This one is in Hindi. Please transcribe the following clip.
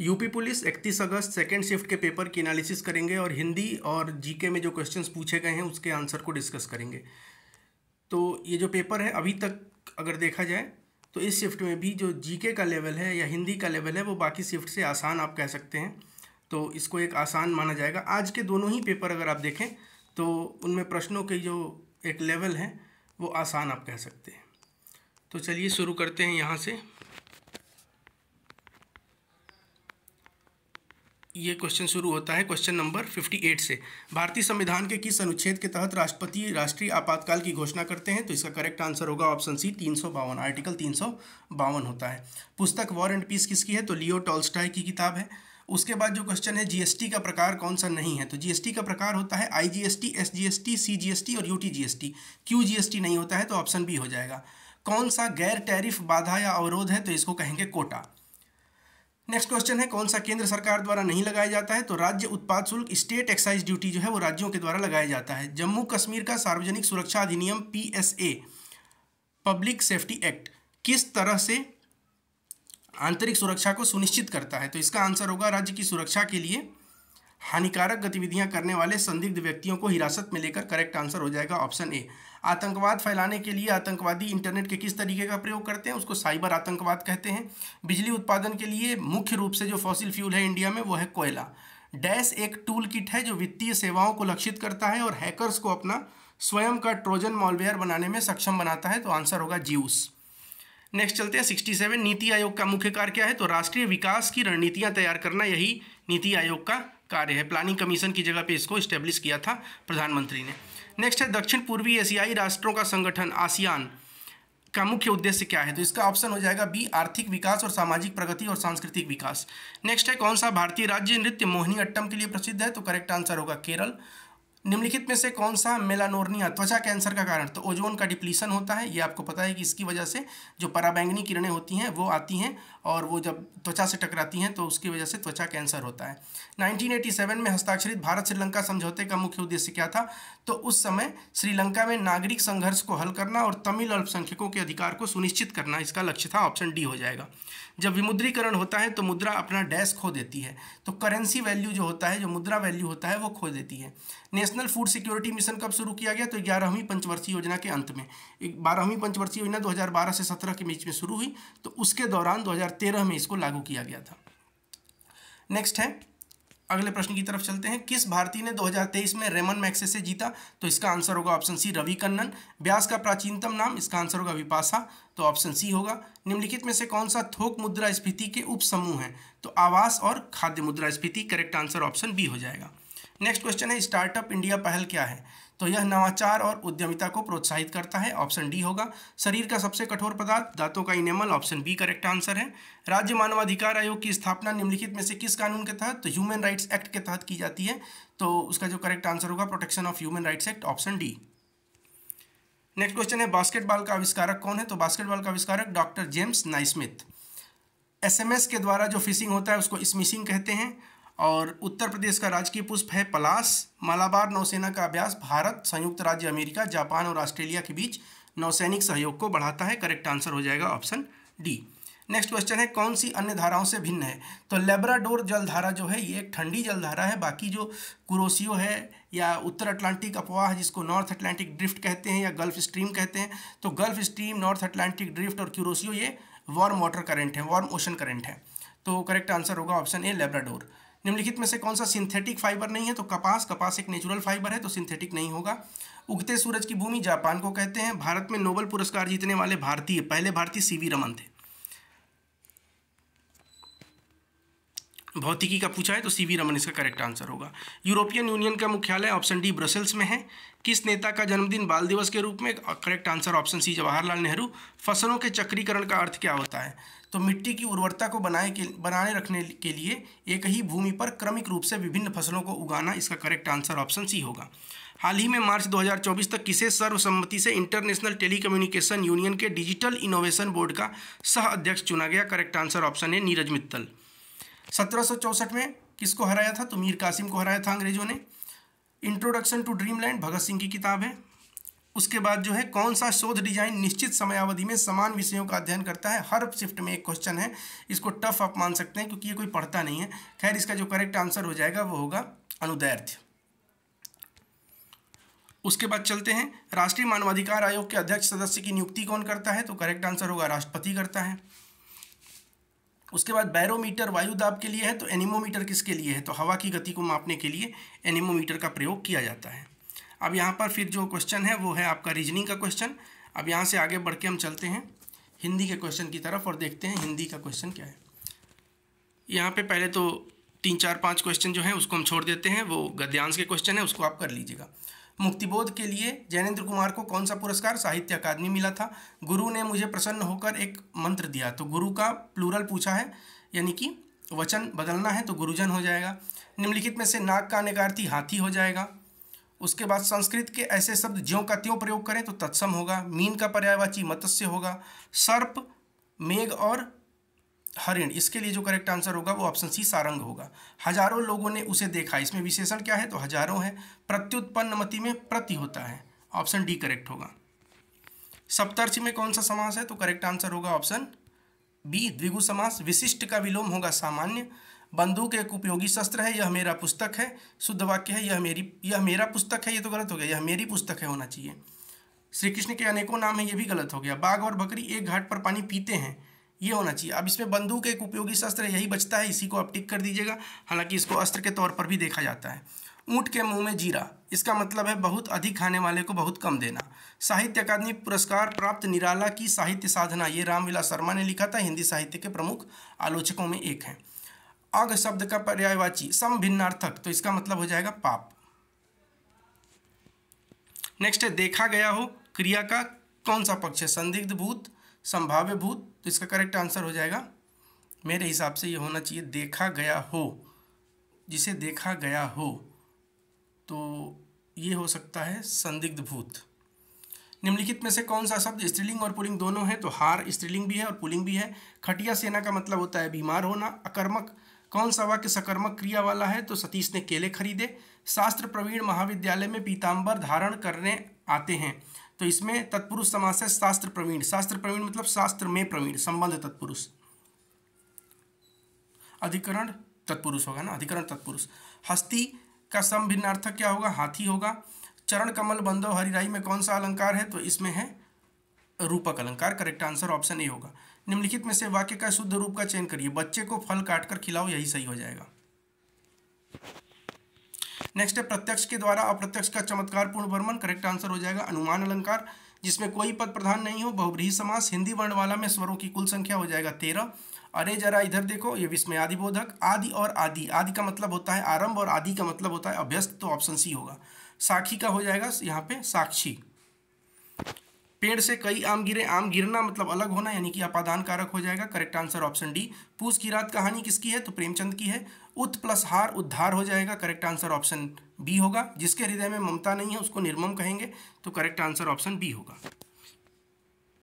यूपी पुलिस 31 अगस्त सेकेंड शिफ्ट के पेपर की एनालिसिस करेंगे और हिंदी और जीके में जो क्वेश्चंस पूछे गए हैं उसके आंसर को डिस्कस करेंगे तो ये जो पेपर है अभी तक अगर देखा जाए तो इस शिफ्ट में भी जो जीके का लेवल है या हिंदी का लेवल है वो बाकी शिफ्ट से आसान आप कह सकते हैं तो इसको एक आसान माना जाएगा आज के दोनों ही पेपर अगर आप देखें तो उनमें प्रश्नों के जो एक लेवल है वो आसान आप कह सकते हैं तो चलिए शुरू करते हैं यहाँ से ये क्वेश्चन शुरू होता है क्वेश्चन नंबर 58 से भारतीय संविधान के किस अनुच्छेद के तहत राष्ट्रपति राष्ट्रीय आपातकाल की घोषणा करते हैं तो इसका करेक्ट आंसर होगा ऑप्शन सी तीन आर्टिकल तीन होता है पुस्तक वॉर एंड पीस किसकी है तो लियो टॉल्स्टाई की किताब है उसके बाद जो क्वेश्चन है जीएसटी का प्रकार कौन सा नहीं है तो जीएसटी का प्रकार होता है आईजीएसटी एसजीएसटी सीजीएसटी और यूटीजीएसटी क्यू जीएसटी नहीं होता है तो ऑप्शन बी हो जाएगा कौन सा गैर टैरिफ बाधा या अवरोध है तो इसको कहेंगे कोटा नेक्स्ट क्वेश्चन है कौन सा केंद्र सरकार द्वारा नहीं लगाया जाता है तो राज्य उत्पाद शुल्क स्टेट एक्साइज ड्यूटी जो है वो राज्यों के द्वारा लगाया जाता है जम्मू कश्मीर का सार्वजनिक सुरक्षा अधिनियम पी पब्लिक सेफ्टी एक्ट किस तरह से आंतरिक सुरक्षा को सुनिश्चित करता है तो इसका आंसर होगा राज्य की सुरक्षा के लिए हानिकारक गतिविधियां करने वाले संदिग्ध व्यक्तियों को हिरासत में लेकर करेक्ट आंसर हो जाएगा ऑप्शन ए आतंकवाद फैलाने के लिए आतंकवादी इंटरनेट के किस तरीके का प्रयोग करते हैं उसको साइबर आतंकवाद कहते हैं बिजली उत्पादन के लिए मुख्य रूप से जो फॉसिल फ्यूल है इंडिया में वो है कोयला डैश एक टूल किट है जो वित्तीय सेवाओं को लक्षित करता है और हैकर्स को अपना स्वयं का ट्रोजन मॉलवेयर बनाने में सक्षम बनाता है तो आंसर होगा जीऊस नेक्स्ट चलते हैं सिक्सटी सेवन नीति आयोग का मुख्य कार्य क्या है तो राष्ट्रीय विकास की रणनीतियाँ तैयार करना यही नीति आयोग का कार्य है प्लानिंग कमीशन की जगह पे इसको इस्टेब्लिश किया था प्रधानमंत्री ने नेक्स्ट है दक्षिण पूर्वी एशियाई राष्ट्रों का संगठन आसियान का मुख्य उद्देश्य क्या है तो इसका ऑप्शन हो जाएगा बी आर्थिक विकास और सामाजिक प्रगति और सांस्कृतिक विकास नेक्स्ट है कौन सा भारतीय राज्य नृत्य मोहिनी अट्टम के लिए प्रसिद्ध है तो करेक्ट आंसर होगा केरल निम्नलिखित में से कौन सा मेलानोर्निया त्वचा कैंसर का कारण तो ओजोन का डिप्लीसन होता है ये आपको पता है कि इसकी वजह से जो पराबैंगनी किरणें होती हैं वो आती हैं और वो जब त्वचा से टकराती हैं तो उसकी वजह से त्वचा कैंसर होता है 1987 में हस्ताक्षरित भारत श्रीलंका समझौते का मुख्य उद्देश्य क्या था तो उस समय श्रीलंका में नागरिक संघर्ष को हल करना और तमिल अल्पसंख्यकों के अधिकार को सुनिश्चित करना इसका लक्ष्य था ऑप्शन डी हो जाएगा जब विमुद्रीकरण होता है तो मुद्रा अपना डैश खो देती है तो करेंसी वैल्यू जो होता है जो मुद्रा वैल्यू होता है वो खो देती है नेशनल फूड सिक्योरिटी मिशन कब शुरू किया गया तो ग्यारहवीं पंचवर्षीय योजना के अंत में बारहवीं पंचवर्षीय योजना दो से सत्रह के बीच में शुरू हुई तो उसके दौरान दो में इसको लागू किया गया था नेक्स्ट है अगले प्रश्न की तरफ चलते हैं किस भारतीय ने 2023 में रेमन मैक्से से जीता तो इसका आंसर होगा ऑप्शन सी रवि कन्नन ब्यास का प्राचीनतम नाम इसका आंसर होगा विपासा तो ऑप्शन सी होगा निम्नलिखित में से कौन सा थोक मुद्रा स्फीति के उपसमूह है तो आवास और खाद्य मुद्रा स्फीति करेक्ट आंसर ऑप्शन बी हो जाएगा नेक्स्ट क्वेश्चन है स्टार्टअप इंडिया पहल क्या है तो यह नवाचार और उद्यमिता को प्रोत्साहित करता है ऑप्शन डी होगा शरीर का सबसे कठोर पदार्थ दांतों का enamel option B correct answer है राज्य मानवाधिकार आयोग की स्थापना निम्नलिखित में से किस कानून के तहत तो ह्यूमन राइट्स एक्ट के तहत की जाती है तो उसका जो करेक्ट आंसर होगा protection of human rights act option D next question है बास्केटबॉल का आविष्कारक कौन है तो बास्केटबॉल का आविष्कारक डॉक्टर जेम्स नाइस्मिथ एसएमएस के द्वारा जो फिशिंग होता है उसको स्मिशिंग कहते हैं और उत्तर प्रदेश का राजकीय पुष्प है पलास मालाबार नौसेना का अभ्यास भारत संयुक्त राज्य अमेरिका जापान और ऑस्ट्रेलिया के बीच नौसैनिक सहयोग को बढ़ाता है करेक्ट आंसर हो जाएगा ऑप्शन डी नेक्स्ट क्वेश्चन है कौन सी अन्य धाराओं से भिन्न है तो लेब्राडोर जलधारा जो है ये एक ठंडी जलधारा है बाकी जो कुरोसियो है या उत्तर अटलांटिक अफवाह जिसको नॉर्थ अटलांटिक ड्रिफ्ट कहते हैं या गल्फ स्ट्रीम कहते हैं तो gulf stream north Atlantic drift और क्यूरोसियो ये वार्म वाटर करेंट है वार्म ओशन करेंट है तो करेक्ट आंसर होगा ऑप्शन ए लेब्राडोर निम्नलिखित में से कौन सा सिंथेटिक फाइबर नहीं है तो कपास कपास एक नेचुरल फाइबर है तो सिंथेटिक नहीं होगा उगते सूरज की भूमि जापान को कहते हैं भारत में नोबल पुरस्कार जीतने वाले भारतीय पहले भारतीय सी रमन थे भौतिकी का पूछा है तो सी वी रमन इसका करेक्ट आंसर होगा यूरोपियन यूनियन का मुख्यालय ऑप्शन डी ब्रसेल्स में है किस नेता का जन्मदिन बाल दिवस के रूप में correct answer option C Jawaharlal Nehru फसलों के चक्रीकरण का अर्थ क्या होता है तो मिट्टी की उर्वरता को बनाए के बनाए रखने के लिए एक ही भूमि पर क्रमिक रूप से विभिन्न फसलों को उगाना इसका करेक्ट आंसर ऑप्शन सी होगा हाल ही में मार्च 2024 तक किसे सर्वसम्मति से इंटरनेशनल टेलीकम्युनिकेशन यूनियन के डिजिटल इनोवेशन बोर्ड का सह अध्यक्ष चुना गया करेक्ट आंसर ऑप्शन है नीरज मित्तल सत्रह में किसको हराया था तो मीर कासिम को हराया था अंग्रेजों ने introduction to dreamland Bhagat Singh की किताब है उसके बाद जो है कौन सा शोध डिजाइन निश्चित समयावधि में समान विषयों का अध्ययन करता है हर शिफ्ट में एक क्वेश्चन है इसको टफ आप मान सकते हैं क्योंकि ये कोई पढ़ता नहीं है खैर इसका जो करेक्ट आंसर हो जाएगा वो होगा अनुदैर्थ उसके बाद चलते हैं राष्ट्रीय मानवाधिकार आयोग के अध्यक्ष सदस्य की नियुक्ति कौन करता है तो करेक्ट आंसर होगा राष्ट्रपति करता है उसके बाद बैरोमीटर वायु दाब के लिए है तो एनिमोमीटर किसके लिए है तो हवा की गति को मापने के लिए एनिमोमीटर का प्रयोग किया जाता है अब यहाँ पर फिर जो क्वेश्चन है वो है आपका रीजनिंग का क्वेश्चन अब यहाँ से आगे बढ़ के हम चलते हैं हिंदी के क्वेश्चन की तरफ और देखते हैं हिंदी का क्वेश्चन क्या है यहाँ पे पहले तो तीन चार पाँच क्वेश्चन जो है उसको हम छोड़ देते हैं वो गद्यांश के क्वेश्चन है उसको आप कर लीजिएगा मुक्तिबोध के लिए जैनेन्द्र कुमार को कौन सा पुरस्कार साहित्य अकादमी मिला था गुरु ने मुझे प्रसन्न होकर एक मंत्र दिया तो गुरु का प्लूरल पूछा है यानी कि वचन बदलना है तो गुरुजन हो जाएगा निम्नलिखित में से नाग का निकार्थी हाथी हो जाएगा उसके बाद संस्कृत के ऐसे शब्द ज्यों का त्यों प्रयोग करें तो तत्सम होगा मीन का पर्यायवाची मत्स्य होगा सर्प मेघ और हरिण इसके लिए जो करेक्ट आंसर होगा वो ऑप्शन सी सारंग होगा हजारों लोगों ने उसे देखा इसमें विशेषण क्या है तो हजारों है प्रत्युत्पन्न मति में प्रति होता है ऑप्शन डी करेक्ट होगा सप्तर्षि में कौन सा समास है तो करेक्ट आंसर होगा ऑप्शन बी द्विगु समास विशिष्ट का विलोम होगा सामान्य बंदूक एक उपयोगी शस्त्र है यह मेरा पुस्तक है शुद्ध वाक्य है यह मेरी यह मेरा पुस्तक है ये तो गलत हो गया यह मेरी पुस्तक है होना चाहिए श्री कृष्ण के अनेकों नाम है ये भी गलत हो गया बाघ और बकरी एक घाट पर पानी पीते हैं ये होना चाहिए अब इसमें बंदूक एक उपयोगी शस्त्र यही बचता है इसी को आप टिक कर दीजिएगा हालांकि इसको अस्त्र के तौर पर भी देखा जाता है ऊँट के मुंह में जीरा इसका मतलब है बहुत अधिक खाने वाले को बहुत कम देना साहित्य अकादमी पुरस्कार प्राप्त निराला की साहित्य साधना ये रामविलास शर्मा ने लिखा था हिंदी साहित्य के प्रमुख आलोचकों में एक हैं अग शब्द का पर्यायवाची सम भिन्नार्थक तो इसका मतलब हो जाएगा पाप नेक्स्ट है देखा गया हो क्रिया का कौन सा पक्ष है संदिग्ध भूत संभाव्य भूत तो इसका करेक्ट आंसर हो जाएगा मेरे हिसाब से ये होना चाहिए देखा गया हो जिसे देखा गया हो तो ये हो सकता है संदिग्ध भूत निम्नलिखित में से कौन सा शब्द स्त्रीलिंग और पुलिंग दोनों है तो हार स्त्रीलिंग भी है और पुलिंग भी है खटिया सेना का मतलब होता है बीमार होना अकर्मक कौन सा वाक्य सकर्मक क्रिया वाला है तो सतीश ने केले खरीदे शास्त्र प्रवीण महाविद्यालय में पीताम्बर धारण करने आते हैं तो इसमें तत्पुरुष समास है शास्त्र प्रवीण शास्त्र प्रवीण मतलब शास्त्र में प्रवीण संबंध तत्पुरुष अधिकरण तत्पुरुष होगा ना अधिकरण तत्पुरुष हस्ती का सम भिन्नार्थक क्या होगा हाथी होगा चरण कमल बंधव हरिराई में कौन सा अलंकार है तो इसमें है रूपक अलंकार करेक्ट आंसर ऑप्शन ए होगा निम्नलिखित में से वाक्य का शुद्ध रूप का चयन करिए बच्चे को फल काटकर खिलाओ यही सही हो जाएगा नेक्स्ट है प्रत्यक्ष के द्वारा अप्रत्यक्ष का चमत्कार पूर्ण वर्मन करेक्ट आंसर हो जाएगा अनुमान अलंकार जिसमें कोई पद प्रधान नहीं हो बहुब्रीही समास हिंदी वर्णवाला में स्वरों की कुल संख्या हो जाएगा तेरह अरे जरा इधर देखो ये विस्मय आदि बोधक आदि और आदि आदि का मतलब होता है आरंभ और आदि का मतलब होता है अभ्यस्त तो ऑप्शन सी होगा साखी का हो जाएगा यहाँ पे साक्षी पेड़ से कई आम गिरे आम गिरना मतलब अलग होना यानी कि अपादान कारक हो जाएगा करेक्ट आंसर ऑप्शन डी पूछ की रात कहानी किसकी है तो प्रेमचंद की है उत प्लस हार उद्धार हो जाएगा करेक्ट आंसर ऑप्शन बी होगा जिसके हृदय में ममता नहीं है उसको निर्मम कहेंगे तो करेक्ट आंसर ऑप्शन बी होगा